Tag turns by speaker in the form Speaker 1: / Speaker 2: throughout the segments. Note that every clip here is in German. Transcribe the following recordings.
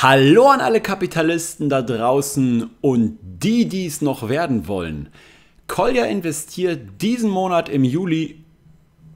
Speaker 1: Hallo an alle Kapitalisten da draußen und die, die es noch werden wollen. Kolja investiert diesen Monat im Juli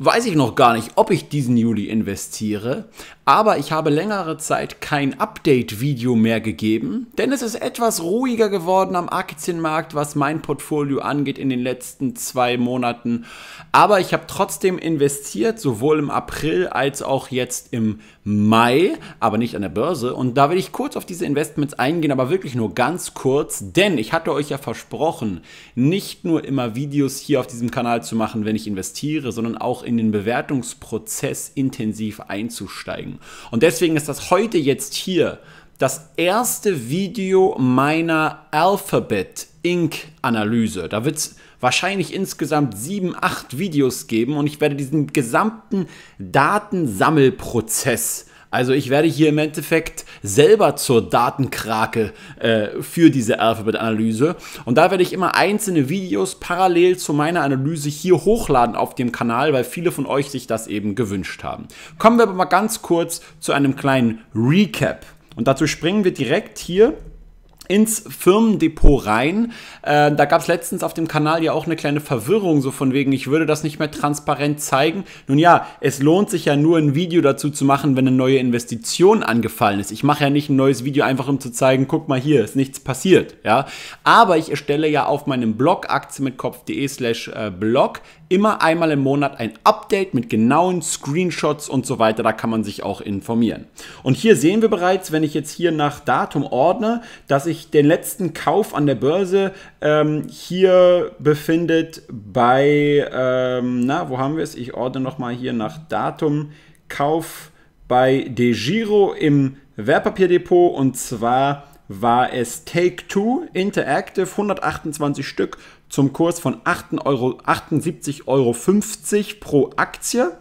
Speaker 1: weiß ich noch gar nicht, ob ich diesen Juli investiere, aber ich habe längere Zeit kein Update-Video mehr gegeben, denn es ist etwas ruhiger geworden am Aktienmarkt, was mein Portfolio angeht in den letzten zwei Monaten. Aber ich habe trotzdem investiert, sowohl im April als auch jetzt im Mai, aber nicht an der Börse. Und da will ich kurz auf diese Investments eingehen, aber wirklich nur ganz kurz, denn ich hatte euch ja versprochen, nicht nur immer Videos hier auf diesem Kanal zu machen, wenn ich investiere, sondern auch in in den Bewertungsprozess intensiv einzusteigen. Und deswegen ist das heute jetzt hier das erste Video meiner Alphabet Inc. Analyse. Da wird es wahrscheinlich insgesamt sieben, acht Videos geben und ich werde diesen gesamten Datensammelprozess also ich werde hier im Endeffekt selber zur Datenkrake äh, für diese Alphabet-Analyse. Und da werde ich immer einzelne Videos parallel zu meiner Analyse hier hochladen auf dem Kanal, weil viele von euch sich das eben gewünscht haben. Kommen wir aber mal ganz kurz zu einem kleinen Recap. Und dazu springen wir direkt hier ins Firmendepot rein. Äh, da gab es letztens auf dem Kanal ja auch eine kleine Verwirrung, so von wegen, ich würde das nicht mehr transparent zeigen. Nun ja, es lohnt sich ja nur ein Video dazu zu machen, wenn eine neue Investition angefallen ist. Ich mache ja nicht ein neues Video einfach, um zu zeigen, guck mal hier, ist nichts passiert. Ja? Aber ich erstelle ja auf meinem Blog aktienmitkopf.de mit kopf.de slash äh, blog immer einmal im Monat ein Update mit genauen Screenshots und so weiter. Da kann man sich auch informieren. Und hier sehen wir bereits, wenn ich jetzt hier nach Datum ordne, dass ich den letzten Kauf an der Börse ähm, hier befindet bei, ähm, na, wo haben wir es? Ich ordne nochmal hier nach Datum Kauf bei DeGiro im Wertpapierdepot und zwar war es Take Two Interactive, 128 Stück zum Kurs von 78,50 Euro, Euro pro Aktie.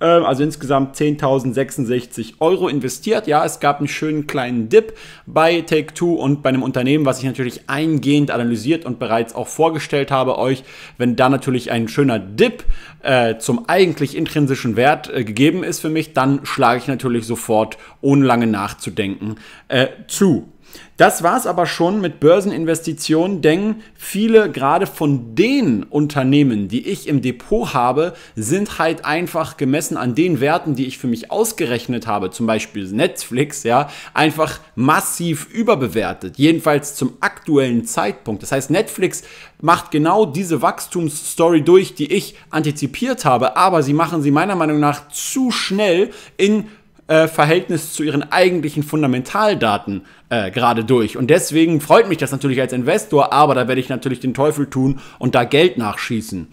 Speaker 1: Ähm, also insgesamt 10.066 Euro investiert. Ja, es gab einen schönen kleinen Dip bei Take Two und bei einem Unternehmen, was ich natürlich eingehend analysiert und bereits auch vorgestellt habe euch. Wenn da natürlich ein schöner Dip äh, zum eigentlich intrinsischen Wert äh, gegeben ist für mich, dann schlage ich natürlich sofort, ohne lange nachzudenken, äh, zu. Das war es aber schon mit Börseninvestitionen, denn viele gerade von den Unternehmen, die ich im Depot habe, sind halt einfach gemessen an den Werten, die ich für mich ausgerechnet habe, zum Beispiel Netflix, ja, einfach massiv überbewertet, jedenfalls zum aktuellen Zeitpunkt. Das heißt, Netflix macht genau diese Wachstumsstory durch, die ich antizipiert habe, aber sie machen sie meiner Meinung nach zu schnell in äh, Verhältnis zu ihren eigentlichen Fundamentaldaten äh, gerade durch. Und deswegen freut mich das natürlich als Investor, aber da werde ich natürlich den Teufel tun und da Geld nachschießen.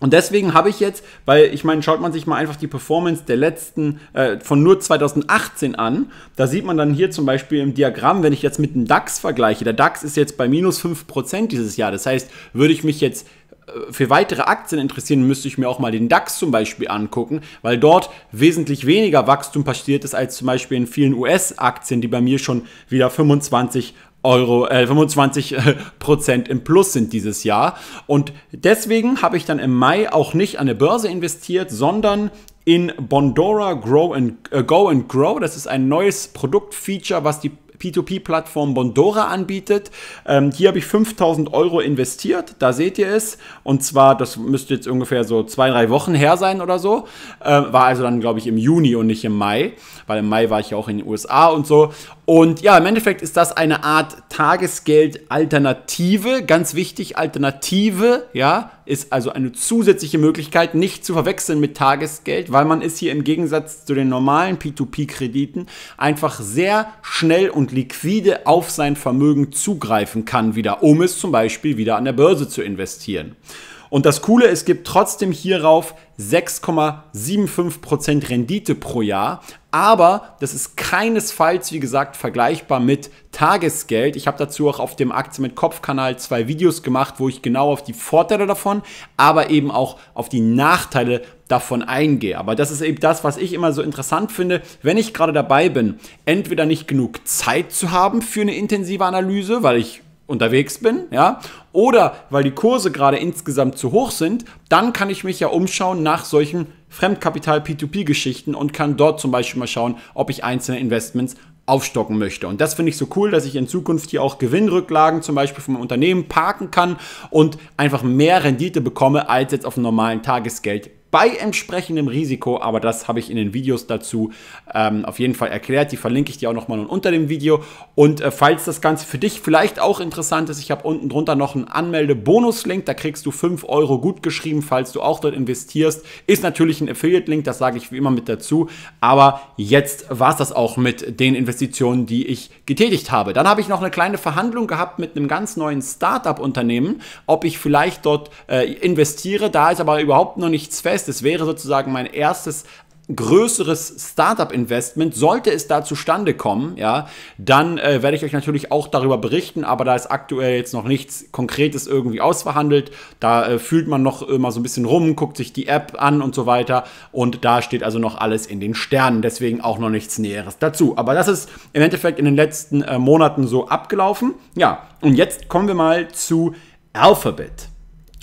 Speaker 1: Und deswegen habe ich jetzt, weil ich meine, schaut man sich mal einfach die Performance der letzten äh, von nur 2018 an, da sieht man dann hier zum Beispiel im Diagramm, wenn ich jetzt mit dem DAX vergleiche, der DAX ist jetzt bei minus 5% dieses Jahr. Das heißt, würde ich mich jetzt für weitere Aktien interessieren, müsste ich mir auch mal den DAX zum Beispiel angucken, weil dort wesentlich weniger Wachstum passiert ist als zum Beispiel in vielen US-Aktien, die bei mir schon wieder 25 Euro, äh, 25 äh, Prozent im Plus sind dieses Jahr. Und deswegen habe ich dann im Mai auch nicht an der Börse investiert, sondern in Bondora Grow and, äh, Go and Grow. Das ist ein neues Produktfeature, was die P2P-Plattform Bondora anbietet. Ähm, hier habe ich 5000 Euro investiert, da seht ihr es. Und zwar, das müsste jetzt ungefähr so zwei, drei Wochen her sein oder so. Äh, war also dann, glaube ich, im Juni und nicht im Mai, weil im Mai war ich ja auch in den USA und so. Und ja, im Endeffekt ist das eine Art Tagesgeld-Alternative, ganz wichtig, Alternative, ja, ist also eine zusätzliche Möglichkeit, nicht zu verwechseln mit Tagesgeld, weil man es hier im Gegensatz zu den normalen P2P-Krediten einfach sehr schnell und liquide auf sein Vermögen zugreifen kann wieder, um es zum Beispiel wieder an der Börse zu investieren. Und das Coole, es gibt trotzdem hierauf 6,75% Rendite pro Jahr. Aber das ist keinesfalls, wie gesagt, vergleichbar mit Tagesgeld. Ich habe dazu auch auf dem Aktien mit Kopf-Kanal zwei Videos gemacht, wo ich genau auf die Vorteile davon, aber eben auch auf die Nachteile davon eingehe. Aber das ist eben das, was ich immer so interessant finde, wenn ich gerade dabei bin, entweder nicht genug Zeit zu haben für eine intensive Analyse, weil ich unterwegs bin, ja, oder weil die Kurse gerade insgesamt zu hoch sind, dann kann ich mich ja umschauen nach solchen Fremdkapital-P2P-Geschichten und kann dort zum Beispiel mal schauen, ob ich einzelne Investments aufstocken möchte. Und das finde ich so cool, dass ich in Zukunft hier auch Gewinnrücklagen zum Beispiel vom Unternehmen parken kann und einfach mehr Rendite bekomme als jetzt auf einem normalen Tagesgeld bei entsprechendem Risiko, aber das habe ich in den Videos dazu ähm, auf jeden Fall erklärt. Die verlinke ich dir auch nochmal unter dem Video. Und äh, falls das Ganze für dich vielleicht auch interessant ist, ich habe unten drunter noch einen Anmelde-Bonus-Link, da kriegst du 5 Euro gut geschrieben, falls du auch dort investierst. Ist natürlich ein Affiliate-Link, das sage ich wie immer mit dazu. Aber jetzt war es das auch mit den Investitionen, die ich getätigt habe. Dann habe ich noch eine kleine Verhandlung gehabt mit einem ganz neuen Startup-Unternehmen, ob ich vielleicht dort äh, investiere. Da ist aber überhaupt noch nichts fest heißt, es wäre sozusagen mein erstes größeres Startup-Investment, sollte es da zustande kommen, ja, dann äh, werde ich euch natürlich auch darüber berichten, aber da ist aktuell jetzt noch nichts Konkretes irgendwie ausverhandelt. Da äh, fühlt man noch immer so ein bisschen rum, guckt sich die App an und so weiter und da steht also noch alles in den Sternen, deswegen auch noch nichts Näheres dazu. Aber das ist im Endeffekt in den letzten äh, Monaten so abgelaufen. Ja, und jetzt kommen wir mal zu Alphabet.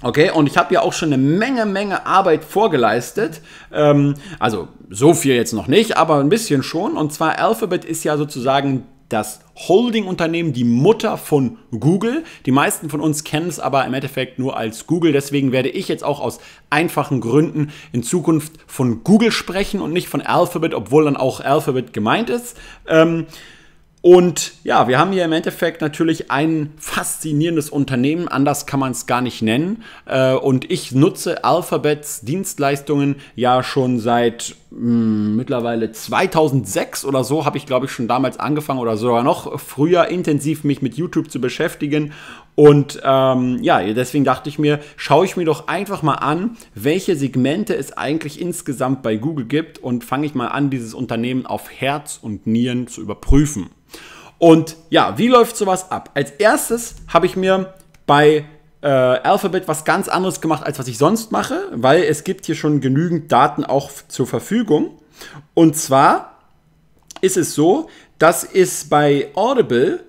Speaker 1: Okay, und ich habe ja auch schon eine Menge, Menge Arbeit vorgeleistet. Ähm, also so viel jetzt noch nicht, aber ein bisschen schon. Und zwar Alphabet ist ja sozusagen das Holding-Unternehmen, die Mutter von Google. Die meisten von uns kennen es aber im Endeffekt nur als Google. Deswegen werde ich jetzt auch aus einfachen Gründen in Zukunft von Google sprechen und nicht von Alphabet, obwohl dann auch Alphabet gemeint ist. Ähm, und ja, wir haben hier im Endeffekt natürlich ein faszinierendes Unternehmen, anders kann man es gar nicht nennen. Äh, und ich nutze Alphabets Dienstleistungen ja schon seit hm, mittlerweile 2006 oder so, habe ich glaube ich schon damals angefangen oder sogar noch früher intensiv mich mit YouTube zu beschäftigen. Und ähm, ja, deswegen dachte ich mir, schaue ich mir doch einfach mal an, welche Segmente es eigentlich insgesamt bei Google gibt und fange ich mal an, dieses Unternehmen auf Herz und Nieren zu überprüfen. Und ja, wie läuft sowas ab? Als erstes habe ich mir bei äh, Alphabet was ganz anderes gemacht, als was ich sonst mache, weil es gibt hier schon genügend Daten auch zur Verfügung. Und zwar ist es so, dass es bei Audible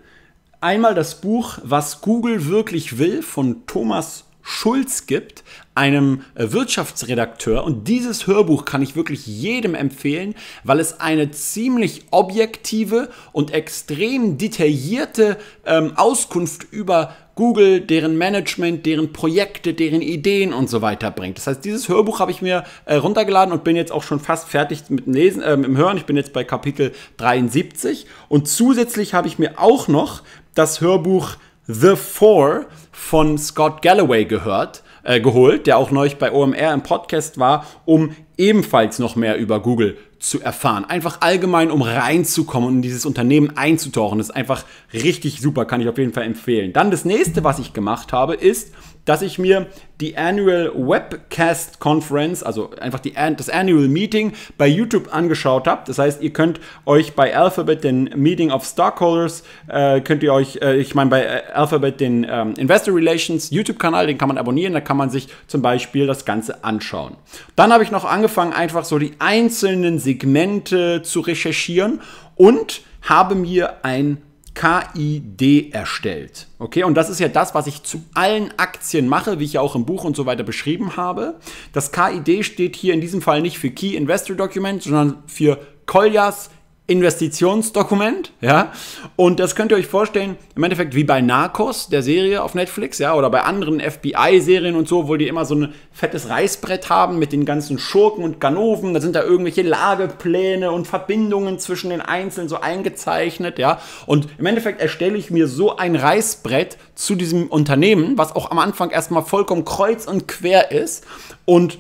Speaker 1: einmal das Buch Was Google wirklich will von Thomas Schulz gibt, einem äh, Wirtschaftsredakteur. Und dieses Hörbuch kann ich wirklich jedem empfehlen, weil es eine ziemlich objektive und extrem detaillierte ähm, Auskunft über Google, deren Management, deren Projekte, deren Ideen und so weiter bringt. Das heißt, dieses Hörbuch habe ich mir äh, runtergeladen und bin jetzt auch schon fast fertig mit dem Lesen, äh, mit dem Hören. Ich bin jetzt bei Kapitel 73 und zusätzlich habe ich mir auch noch das Hörbuch The Four von Scott Galloway gehört. Äh, geholt, der auch neulich bei OMR im Podcast war, um ebenfalls noch mehr über Google zu erfahren. Einfach allgemein, um reinzukommen und in dieses Unternehmen einzutauchen. Das ist einfach richtig super, kann ich auf jeden Fall empfehlen. Dann das nächste, was ich gemacht habe, ist, dass ich mir die Annual Webcast Conference, also einfach die, das Annual Meeting bei YouTube angeschaut habe. Das heißt, ihr könnt euch bei Alphabet den Meeting of Stockholders, äh, könnt ihr euch, äh, ich meine bei äh, Alphabet den ähm, Investor Relations YouTube-Kanal, den kann man abonnieren, da kann man sich zum Beispiel das Ganze anschauen. Dann habe ich noch angefangen, einfach so die einzelnen Segmente zu recherchieren und habe mir ein KID erstellt. Okay, und das ist ja das, was ich zu allen Aktien mache, wie ich ja auch im Buch und so weiter beschrieben habe. Das KID steht hier in diesem Fall nicht für Key Investor Document, sondern für Koljas Investitionsdokument, ja. Und das könnt ihr euch vorstellen, im Endeffekt wie bei Narcos, der Serie auf Netflix, ja, oder bei anderen FBI-Serien und so, wo die immer so ein fettes Reißbrett haben mit den ganzen Schurken und Ganoven. Da sind da irgendwelche Lagepläne und Verbindungen zwischen den Einzelnen so eingezeichnet, ja. Und im Endeffekt erstelle ich mir so ein Reißbrett zu diesem Unternehmen, was auch am Anfang erstmal vollkommen kreuz und quer ist und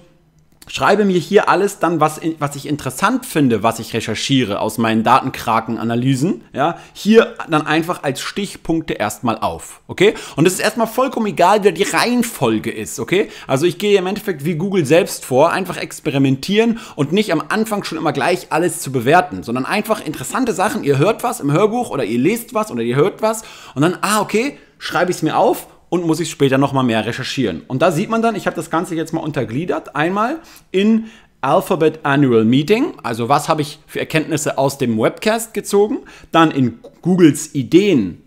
Speaker 1: schreibe mir hier alles dann, was, was ich interessant finde, was ich recherchiere aus meinen Datenkrakenanalysen, ja, hier dann einfach als Stichpunkte erstmal auf, okay? Und es ist erstmal vollkommen egal, wer die Reihenfolge ist, okay? Also ich gehe im Endeffekt wie Google selbst vor, einfach experimentieren und nicht am Anfang schon immer gleich alles zu bewerten, sondern einfach interessante Sachen, ihr hört was im Hörbuch oder ihr lest was oder ihr hört was und dann, ah, okay, schreibe ich es mir auf und muss ich später nochmal mehr recherchieren. Und da sieht man dann, ich habe das Ganze jetzt mal untergliedert, einmal in Alphabet Annual Meeting, also was habe ich für Erkenntnisse aus dem Webcast gezogen, dann in Googles Ideen,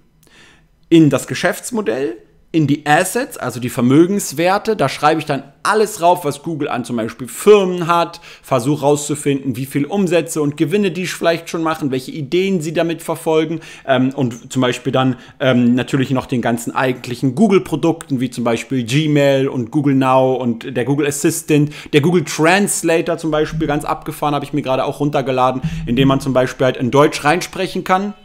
Speaker 1: in das Geschäftsmodell, in die Assets, also die Vermögenswerte. Da schreibe ich dann alles rauf, was Google an zum Beispiel Firmen hat, versuche rauszufinden, wie viel Umsätze und Gewinne die vielleicht schon machen, welche Ideen sie damit verfolgen ähm, und zum Beispiel dann ähm, natürlich noch den ganzen eigentlichen Google-Produkten, wie zum Beispiel Gmail und Google Now und der Google Assistant, der Google Translator zum Beispiel, ganz abgefahren, habe ich mir gerade auch runtergeladen, indem man zum Beispiel halt in Deutsch reinsprechen kann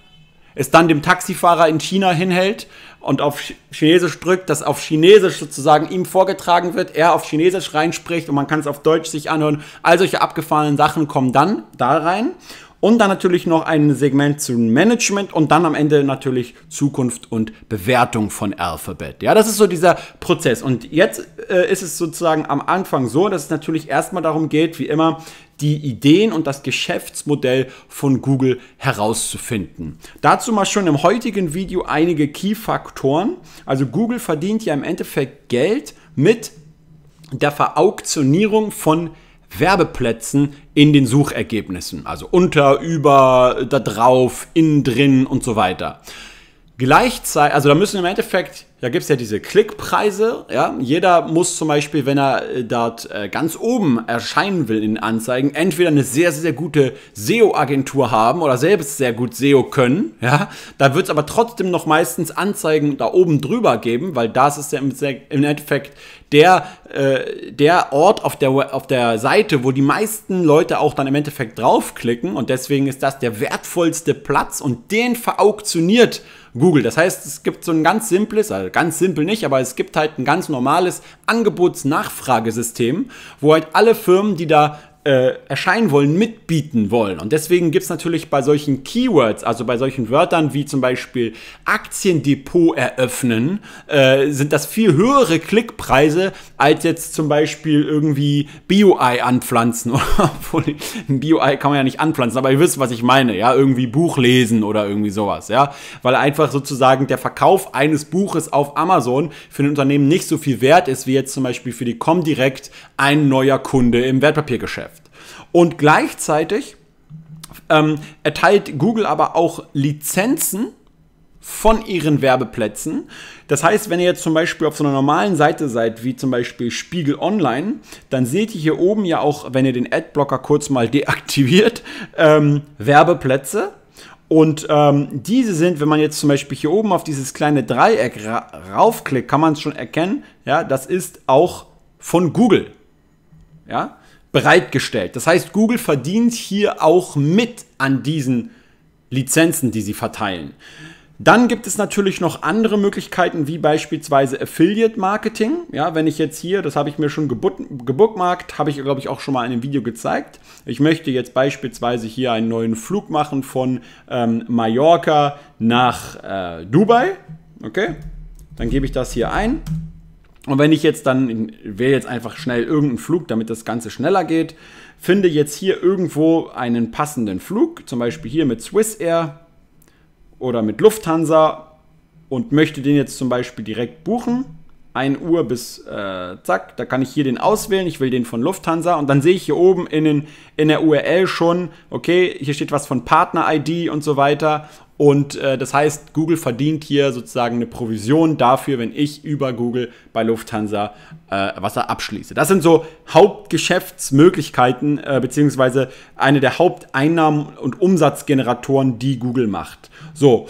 Speaker 1: es dann dem Taxifahrer in China hinhält und auf Chinesisch drückt, das auf Chinesisch sozusagen ihm vorgetragen wird, er auf Chinesisch reinspricht und man kann es auf Deutsch sich anhören. All solche abgefahrenen Sachen kommen dann da rein. Und dann natürlich noch ein Segment zu Management und dann am Ende natürlich Zukunft und Bewertung von Alphabet. Ja, das ist so dieser Prozess. Und jetzt äh, ist es sozusagen am Anfang so, dass es natürlich erstmal darum geht, wie immer, die Ideen und das Geschäftsmodell von Google herauszufinden. Dazu mal schon im heutigen Video einige Key-Faktoren. Also Google verdient ja im Endeffekt Geld mit der Verauktionierung von Werbeplätzen in den Suchergebnissen. Also unter, über, da drauf, innen drin und so weiter. Gleichzeitig, also da müssen im Endeffekt da gibt es ja diese Klickpreise. Ja? Jeder muss zum Beispiel, wenn er äh, dort äh, ganz oben erscheinen will in Anzeigen, entweder eine sehr, sehr gute SEO-Agentur haben oder selbst sehr gut SEO können. Ja? Da wird es aber trotzdem noch meistens Anzeigen da oben drüber geben, weil das ist ja im Endeffekt der äh, der Ort auf der, auf der Seite, wo die meisten Leute auch dann im Endeffekt draufklicken. Und deswegen ist das der wertvollste Platz und den verauktioniert Google. Das heißt, es gibt so ein ganz simples, also ganz simpel nicht, aber es gibt halt ein ganz normales Angebots-Nachfragesystem, wo halt alle Firmen, die da äh, erscheinen wollen, mitbieten wollen. Und deswegen gibt es natürlich bei solchen Keywords, also bei solchen Wörtern wie zum Beispiel Aktiendepot eröffnen, äh, sind das viel höhere Klickpreise als jetzt zum Beispiel irgendwie Bio-Ei anpflanzen. Obwohl, ein Bio-Ei kann man ja nicht anpflanzen, aber ihr wisst, was ich meine. Ja, irgendwie Buch lesen oder irgendwie sowas. Ja, weil einfach sozusagen der Verkauf eines Buches auf Amazon für ein Unternehmen nicht so viel wert ist, wie jetzt zum Beispiel für die Comdirect ein neuer Kunde im Wertpapiergeschäft. Und gleichzeitig ähm, erteilt Google aber auch Lizenzen von ihren Werbeplätzen. Das heißt, wenn ihr jetzt zum Beispiel auf so einer normalen Seite seid, wie zum Beispiel Spiegel Online, dann seht ihr hier oben ja auch, wenn ihr den Adblocker kurz mal deaktiviert, ähm, Werbeplätze. Und ähm, diese sind, wenn man jetzt zum Beispiel hier oben auf dieses kleine Dreieck ra raufklickt, kann man es schon erkennen, ja, das ist auch von Google. Ja, bereitgestellt. Das heißt, Google verdient hier auch mit an diesen Lizenzen, die sie verteilen. Dann gibt es natürlich noch andere Möglichkeiten, wie beispielsweise Affiliate Marketing. Ja, wenn ich jetzt hier, das habe ich mir schon gebookmarkt, habe ich, glaube ich, auch schon mal in einem Video gezeigt. Ich möchte jetzt beispielsweise hier einen neuen Flug machen von ähm, Mallorca nach äh, Dubai. Okay, dann gebe ich das hier ein und wenn ich jetzt dann, wäre jetzt einfach schnell irgendeinen Flug, damit das Ganze schneller geht, finde jetzt hier irgendwo einen passenden Flug, zum Beispiel hier mit Swiss Air oder mit Lufthansa und möchte den jetzt zum Beispiel direkt buchen. 1 Uhr bis äh, zack, da kann ich hier den auswählen, ich will den von Lufthansa und dann sehe ich hier oben in, den, in der URL schon, okay, hier steht was von Partner-ID und so weiter und äh, das heißt, Google verdient hier sozusagen eine Provision dafür, wenn ich über Google bei Lufthansa äh, Wasser abschließe. Das sind so Hauptgeschäftsmöglichkeiten, äh, beziehungsweise eine der Haupteinnahmen und Umsatzgeneratoren, die Google macht. So,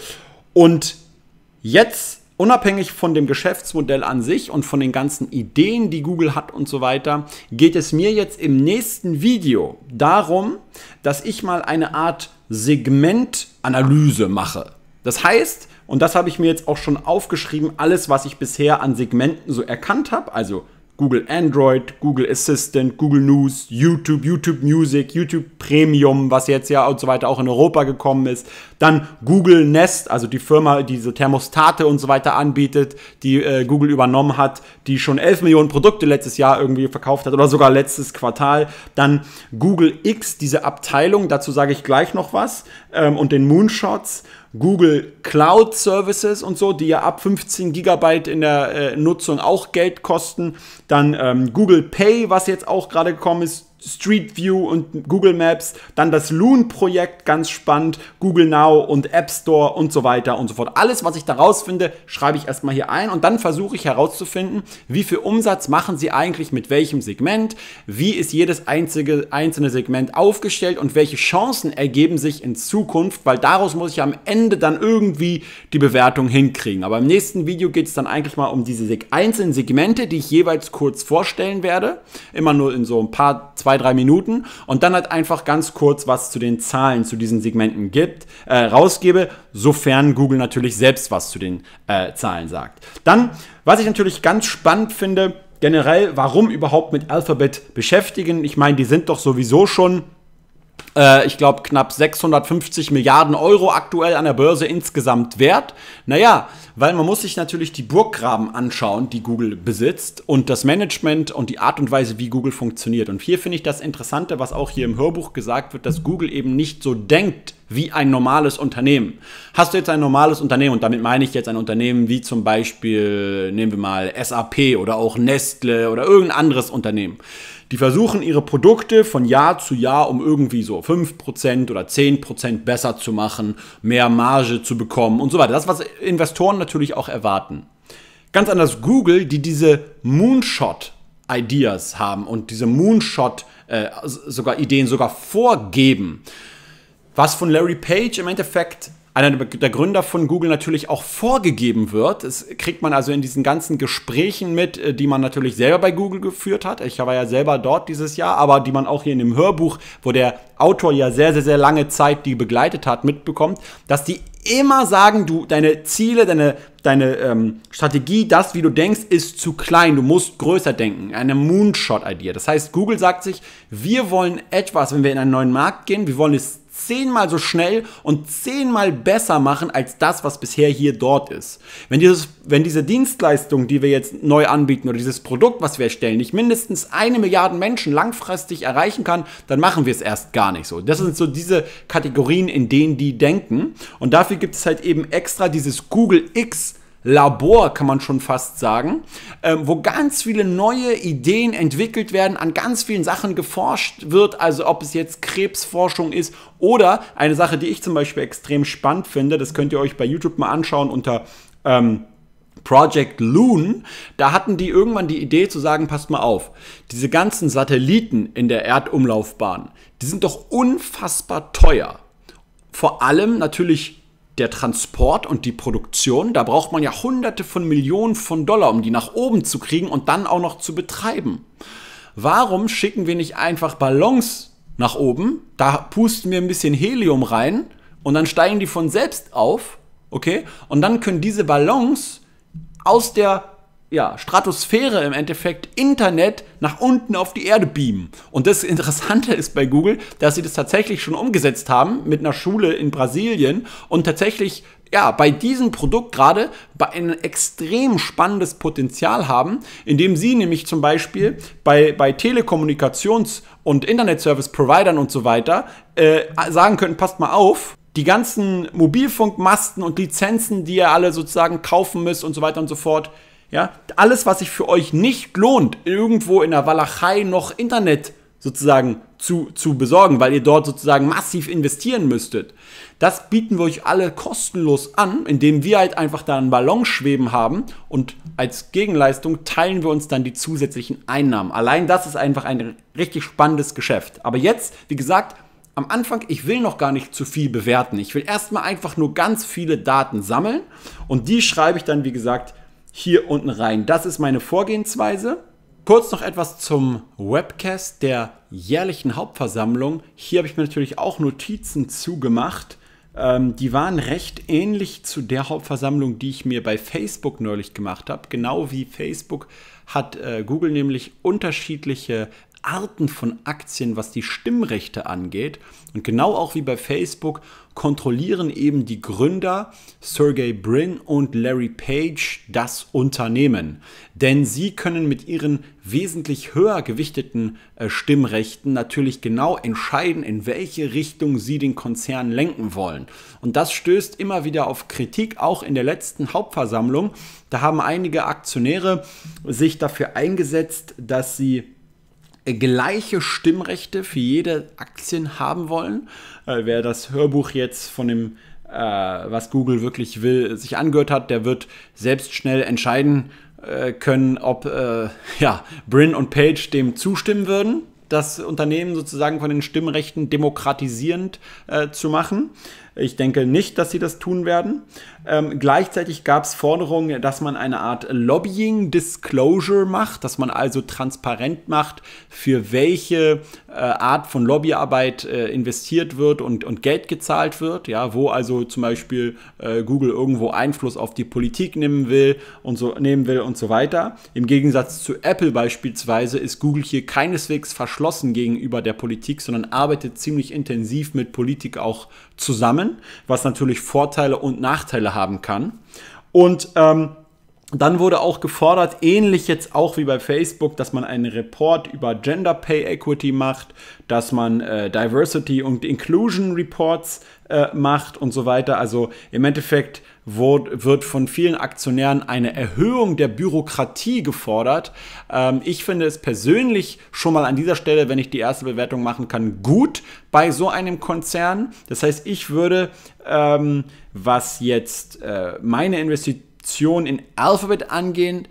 Speaker 1: und jetzt unabhängig von dem Geschäftsmodell an sich und von den ganzen Ideen, die Google hat und so weiter, geht es mir jetzt im nächsten Video darum, dass ich mal eine Art Segmentanalyse mache. Das heißt, und das habe ich mir jetzt auch schon aufgeschrieben, alles, was ich bisher an Segmenten so erkannt habe, also Google Android, Google Assistant, Google News, YouTube, YouTube Music, YouTube Premium, was jetzt ja und so weiter auch in Europa gekommen ist. Dann Google Nest, also die Firma, die diese Thermostate und so weiter anbietet, die äh, Google übernommen hat, die schon 11 Millionen Produkte letztes Jahr irgendwie verkauft hat oder sogar letztes Quartal. Dann Google X, diese Abteilung, dazu sage ich gleich noch was, ähm, und den Moonshots. Google Cloud Services und so, die ja ab 15 Gigabyte in der äh, Nutzung auch Geld kosten. Dann ähm, Google Pay, was jetzt auch gerade gekommen ist, Street View und Google Maps, dann das Loon-Projekt, ganz spannend, Google Now und App Store und so weiter und so fort. Alles, was ich da rausfinde, schreibe ich erstmal hier ein und dann versuche ich herauszufinden, wie viel Umsatz machen sie eigentlich mit welchem Segment, wie ist jedes einzige, einzelne Segment aufgestellt und welche Chancen ergeben sich in Zukunft, weil daraus muss ich am Ende dann irgendwie die Bewertung hinkriegen. Aber im nächsten Video geht es dann eigentlich mal um diese einzelnen Segmente, die ich jeweils kurz vorstellen werde, immer nur in so ein paar, zwei, zwei, drei Minuten und dann halt einfach ganz kurz was zu den Zahlen zu diesen Segmenten gibt, äh, rausgebe, sofern Google natürlich selbst was zu den äh, Zahlen sagt. Dann, was ich natürlich ganz spannend finde, generell, warum überhaupt mit Alphabet beschäftigen? Ich meine, die sind doch sowieso schon äh, ich glaube, knapp 650 Milliarden Euro aktuell an der Börse insgesamt wert. Naja, weil man muss sich natürlich die Burggraben anschauen, die Google besitzt und das Management und die Art und Weise, wie Google funktioniert. Und hier finde ich das Interessante, was auch hier im Hörbuch gesagt wird, dass Google eben nicht so denkt wie ein normales Unternehmen. Hast du jetzt ein normales Unternehmen, und damit meine ich jetzt ein Unternehmen wie zum Beispiel, nehmen wir mal SAP oder auch Nestle oder irgendein anderes Unternehmen. Die versuchen ihre Produkte von Jahr zu Jahr, um irgendwie so 5% oder 10% besser zu machen, mehr Marge zu bekommen und so weiter. Das, was Investoren natürlich auch erwarten. Ganz anders Google, die diese Moonshot-Ideas haben und diese Moonshot- äh, sogar Ideen sogar vorgeben. Was von Larry Page im Endeffekt einer der Gründer von Google natürlich auch vorgegeben wird. Das kriegt man also in diesen ganzen Gesprächen mit, äh, die man natürlich selber bei Google geführt hat. Ich war ja selber dort dieses Jahr, aber die man auch hier in dem Hörbuch, wo der Autor ja sehr, sehr, sehr lange Zeit die begleitet hat, mitbekommt, dass die immer sagen, du, deine Ziele, deine, deine ähm, Strategie, das, wie du denkst, ist zu klein. Du musst größer denken. Eine Moonshot-Idee. Das heißt, Google sagt sich, wir wollen etwas, wenn wir in einen neuen Markt gehen, wir wollen es zehnmal so schnell und zehnmal besser machen als das, was bisher hier dort ist. Wenn, dieses, wenn diese Dienstleistung, die wir jetzt neu anbieten oder dieses Produkt, was wir erstellen, nicht mindestens eine Milliarde Menschen langfristig erreichen kann, dann machen wir es erst gar nicht so. Das sind so diese Kategorien, in denen die denken. Und dafür gibt es halt eben extra dieses Google X. Labor, kann man schon fast sagen, ähm, wo ganz viele neue Ideen entwickelt werden, an ganz vielen Sachen geforscht wird, also ob es jetzt Krebsforschung ist oder eine Sache, die ich zum Beispiel extrem spannend finde, das könnt ihr euch bei YouTube mal anschauen unter ähm, Project Loon, da hatten die irgendwann die Idee zu sagen, passt mal auf, diese ganzen Satelliten in der Erdumlaufbahn, die sind doch unfassbar teuer. Vor allem natürlich der Transport und die Produktion, da braucht man ja Hunderte von Millionen von Dollar, um die nach oben zu kriegen und dann auch noch zu betreiben. Warum schicken wir nicht einfach Ballons nach oben? Da pusten wir ein bisschen Helium rein und dann steigen die von selbst auf, okay? Und dann können diese Ballons aus der ja, Stratosphäre im Endeffekt Internet nach unten auf die Erde beamen. Und das Interessante ist bei Google, dass sie das tatsächlich schon umgesetzt haben mit einer Schule in Brasilien und tatsächlich ja, bei diesem Produkt gerade ein extrem spannendes Potenzial haben, indem sie nämlich zum Beispiel bei, bei Telekommunikations- und Internet-Service-Providern und so weiter äh, sagen können, passt mal auf, die ganzen Mobilfunkmasten und Lizenzen, die ihr alle sozusagen kaufen müsst und so weiter und so fort, ja, alles, was sich für euch nicht lohnt, irgendwo in der Walachei noch Internet sozusagen zu, zu besorgen, weil ihr dort sozusagen massiv investieren müsstet. Das bieten wir euch alle kostenlos an, indem wir halt einfach da einen Ballon schweben haben und als Gegenleistung teilen wir uns dann die zusätzlichen Einnahmen. Allein das ist einfach ein richtig spannendes Geschäft. Aber jetzt, wie gesagt, am Anfang, ich will noch gar nicht zu viel bewerten. Ich will erstmal einfach nur ganz viele Daten sammeln und die schreibe ich dann, wie gesagt, hier unten rein. Das ist meine Vorgehensweise. Kurz noch etwas zum Webcast der jährlichen Hauptversammlung. Hier habe ich mir natürlich auch Notizen zugemacht. Ähm, die waren recht ähnlich zu der Hauptversammlung, die ich mir bei Facebook neulich gemacht habe. Genau wie Facebook hat äh, Google nämlich unterschiedliche Arten von Aktien, was die Stimmrechte angeht. Und genau auch wie bei Facebook kontrollieren eben die Gründer Sergey Brin und Larry Page das Unternehmen. Denn sie können mit ihren wesentlich höher gewichteten äh, Stimmrechten natürlich genau entscheiden, in welche Richtung sie den Konzern lenken wollen. Und das stößt immer wieder auf Kritik, auch in der letzten Hauptversammlung. Da haben einige Aktionäre sich dafür eingesetzt, dass sie äh, gleiche Stimmrechte für jede Aktien haben wollen. Äh, wer das Hörbuch jetzt von dem, äh, was Google wirklich will, sich angehört hat, der wird selbst schnell entscheiden äh, können, ob äh, ja, Brin und Page dem zustimmen würden das Unternehmen sozusagen von den Stimmrechten demokratisierend äh, zu machen. Ich denke nicht, dass sie das tun werden. Ähm, gleichzeitig gab es Forderungen, dass man eine Art Lobbying-Disclosure macht, dass man also transparent macht, für welche äh, Art von Lobbyarbeit äh, investiert wird und, und Geld gezahlt wird. Ja, wo also zum Beispiel äh, Google irgendwo Einfluss auf die Politik nehmen will und so nehmen will und so weiter. Im Gegensatz zu Apple beispielsweise ist Google hier keineswegs verschlossen gegenüber der Politik, sondern arbeitet ziemlich intensiv mit Politik auch zusammen können, was natürlich Vorteile und Nachteile haben kann. Und ähm, dann wurde auch gefordert, ähnlich jetzt auch wie bei Facebook, dass man einen Report über Gender Pay Equity macht, dass man äh, Diversity und Inclusion Reports äh, macht und so weiter. Also im Endeffekt wird von vielen Aktionären eine Erhöhung der Bürokratie gefordert. Ähm, ich finde es persönlich schon mal an dieser Stelle, wenn ich die erste Bewertung machen kann, gut bei so einem Konzern. Das heißt, ich würde, ähm, was jetzt äh, meine Investition in Alphabet angeht,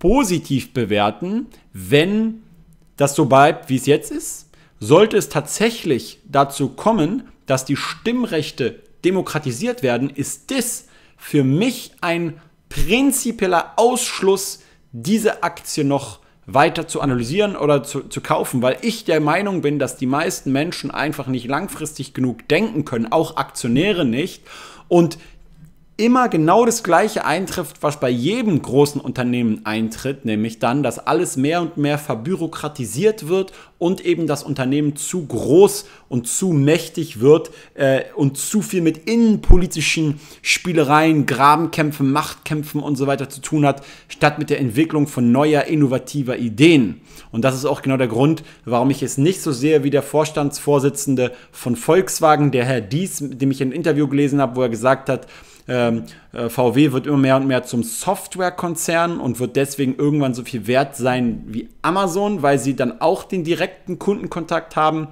Speaker 1: positiv bewerten, wenn das so bleibt, wie es jetzt ist. Sollte es tatsächlich dazu kommen, dass die Stimmrechte demokratisiert werden, ist das für mich ein prinzipieller Ausschluss, diese Aktie noch weiter zu analysieren oder zu, zu, kaufen, weil ich der Meinung bin, dass die meisten Menschen einfach nicht langfristig genug denken können, auch Aktionäre nicht. Und immer genau das Gleiche eintrifft, was bei jedem großen Unternehmen eintritt, nämlich dann, dass alles mehr und mehr verbürokratisiert wird und eben das Unternehmen zu groß und zu mächtig wird äh, und zu viel mit innenpolitischen Spielereien, Grabenkämpfen, Machtkämpfen und so weiter zu tun hat, statt mit der Entwicklung von neuer, innovativer Ideen. Und das ist auch genau der Grund, warum ich es nicht so sehe wie der Vorstandsvorsitzende von Volkswagen, der Herr Dies, mit dem ich ein Interview gelesen habe, wo er gesagt hat, ähm, äh, VW wird immer mehr und mehr zum Softwarekonzern und wird deswegen irgendwann so viel wert sein wie Amazon, weil sie dann auch den direkten Kundenkontakt haben.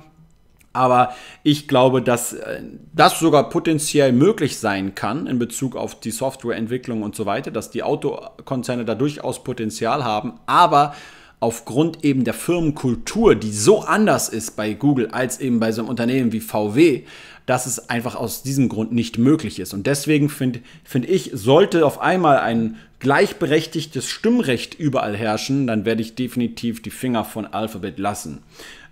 Speaker 1: Aber ich glaube, dass äh, das sogar potenziell möglich sein kann in Bezug auf die Softwareentwicklung und so weiter, dass die Autokonzerne da durchaus Potenzial haben. Aber aufgrund eben der Firmenkultur, die so anders ist bei Google als eben bei so einem Unternehmen wie VW, dass es einfach aus diesem Grund nicht möglich ist. Und deswegen finde find ich, sollte auf einmal ein gleichberechtigtes Stimmrecht überall herrschen, dann werde ich definitiv die Finger von Alphabet lassen.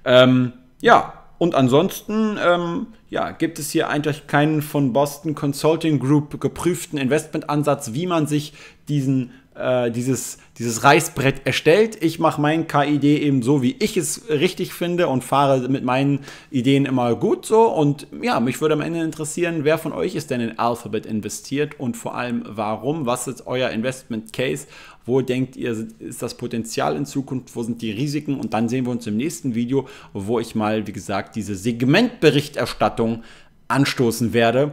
Speaker 1: Ähm, ja, und ansonsten ähm, ja, gibt es hier eigentlich keinen von Boston Consulting Group geprüften Investmentansatz, wie man sich diesen äh, dieses, dieses Reißbrett erstellt. Ich mache mein KID eben so, wie ich es richtig finde und fahre mit meinen Ideen immer gut so. Und ja, mich würde am Ende interessieren, wer von euch ist denn in Alphabet investiert und vor allem warum? Was ist euer Investment Case? Wo denkt ihr, ist das Potenzial in Zukunft? Wo sind die Risiken? Und dann sehen wir uns im nächsten Video, wo ich mal, wie gesagt, diese Segmentberichterstattung anstoßen werde.